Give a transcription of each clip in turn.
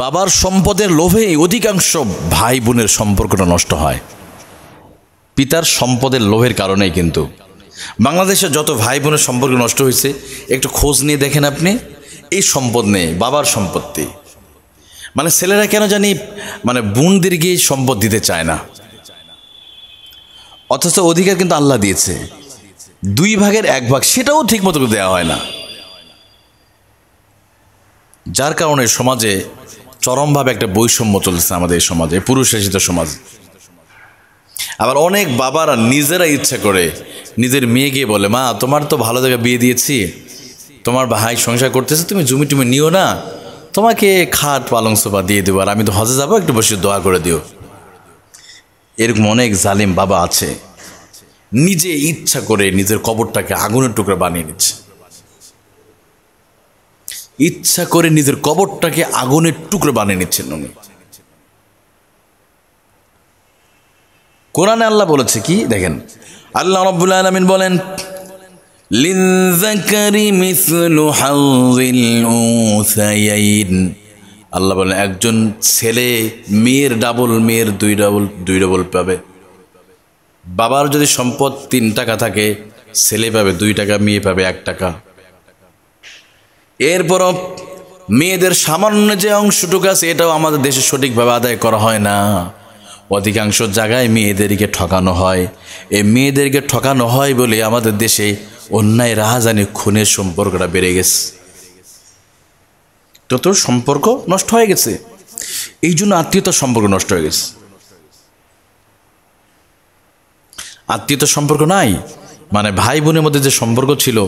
বাবার সম্পদের লোভে অধিকাংশ ভাই বোনের সম্পর্কটা নষ্ট হয় পিতার সম্পদের লোভের কারণেই কিন্তু বাংলাদেশে যত ভাই বোনের সম্পর্ক নষ্ট হয়েছে একটু খোঁজ নিয়ে দেখেন আপনি এই সম্পদ নেই বাবার সম্পত্তি মানে ছেলেরা কেন জানি মানে বোনদের গিয়ে সম্পদ দিতে চায় না অথচ অধিকার কিন্তু আল্লাহ দিয়েছে দুই ভাগের এক ভাগ সেটাও ঠিক মতো দেওয়া হয় না যার কারণে সমাজে চরমভাবে একটা বৈষম্য চলছে আমাদের এই সমাজে পুরুষ শাসিত সমাজ আবার অনেক বাবারা নিজেরা ইচ্ছা করে নিজের মেয়েকে বলে মা তোমার তো ভালো জায়গায় বিয়ে দিয়েছি তোমার ভাই সংসার করতেছে তুমি জমি টুমি নিও না তোমাকে খাট পালং সোপা দিয়ে দেবো আর আমি তো হজে যাবো একটু বসে দোয়া করে দিও এরকম অনেক জালিম বাবা আছে নিজে ইচ্ছা করে নিজের কবরটাকে আগুনের টুকরা বানিয়ে নিচ্ছে ইচ্ছা করে নিজের কবরটাকে আগুনের টুকরো বানিয়ে নিচ্ছেন উনি কোরআনে আল্লাহ বলেছে কি দেখেন আল্লাহ রব্বুল আলমিন বলেন আল্লাহ বলেন একজন ছেলে মেয়ের ডাবল মেয়ের দুই ডাবল দুই ডাবল পাবে বাবার যদি সম্পদ তিন টাকা থাকে ছেলে পাবে দুই টাকা মেয়ে পাবে এক টাকা এরপরও মেয়েদের সামান্য যে অংশটুকু আছে এটাও আমাদের দেশে সঠিকভাবে আদায় করা হয় না অধিকাংশ জায়গায় মেয়েদেরকে ঠকানো হয় এই মেয়েদেরকে ঠকানো হয় বলে আমাদের দেশে অন্যায় রাহাজানি খুনের সম্পর্কটা বেড়ে গেছে তত সম্পর্ক নষ্ট হয়ে গেছে এই জন্য আত্মীয়তার সম্পর্ক নষ্ট হয়ে গেছে আত্মীয়তার সম্পর্ক নাই মানে ভাই বোনের মধ্যে যে সম্পর্ক ছিল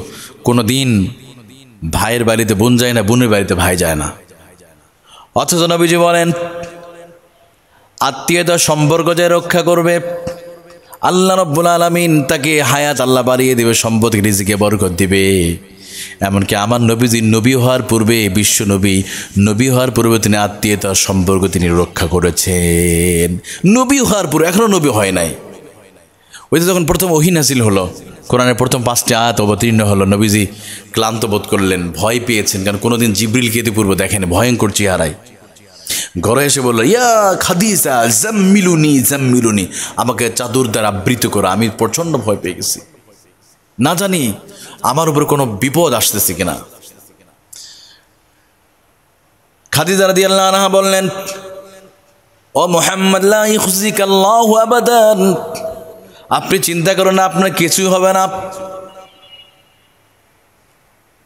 কোনো দিন ভাইয়ের বাড়িতে বোন যায় না বোনের বাড়িতে ভাই যায় না অথচ নবীজি বলেন আত্মীয়তা সম্পর্ক যে রক্ষা করবে আল্লাহ রব্বুল আলমিন তাকে হায়াত আল্লাহ বাড়িয়ে দেবে সম্পদ নিজেকে বরকত দিবে এমনকি আমার নবীজি নবী হওয়ার পূর্বে বিশ্ব নবী নবী হওয়ার পূর্বে তিনি আত্মীয়তার সম্পর্ক তিনি রক্ষা করেছেন নবী হওয়ার পূর্বে এখনও নবী হয় নাই ওইতে যখন প্রথম ওহিন হলো কোরআনের প্রথম পাঁচটি আয়াত অবতীর্ণ হলো নবীজি ক্লান্ত বোধ করলেন ভয় পেয়েছেন কারণ কোনোদিন জিব্রিল কে ইতিপূর্ব দেখেন ভয়ঙ্কর চেহারায় ঘরে এসে বললো ইয়া খাদিজা জাম্মিলুনি জাম্মিলুনি আমাকে চাদর দ্বারা আবৃত করো আমি প্রচণ্ড ভয় পেয়ে গেছি না জানি আমার উপর কোনো বিপদ আসতেছে কিনা খাদিজা রাদি আল্লাহ আনহা বললেন ও মোহাম্মদ আবাদান আপনি চিন্তা করেন না আপনার কিছুই হবে না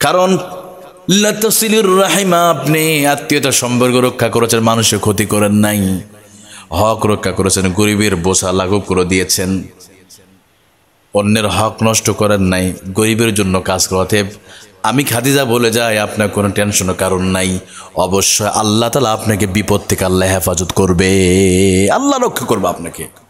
কারণ রাহিমা আপনি আত্মীয়তা সম্পর্ক রক্ষা করেছেন মানুষের ক্ষতি করেন নাই হক রক্ষা করেছেন গরিবের বোসা লাঘব করে দিয়েছেন অন্যের হক নষ্ট করেন নাই গরিবের জন্য কাজ করাতে আমি খাদিজা বলে যাই আপনার কোনো টেনশনের কারণ নাই অবশ্যই আল্লাহ তালা আপনাকে বিপদ থেকে আল্লাহ হেফাজত করবে আল্লাহ রক্ষা করবে আপনাকে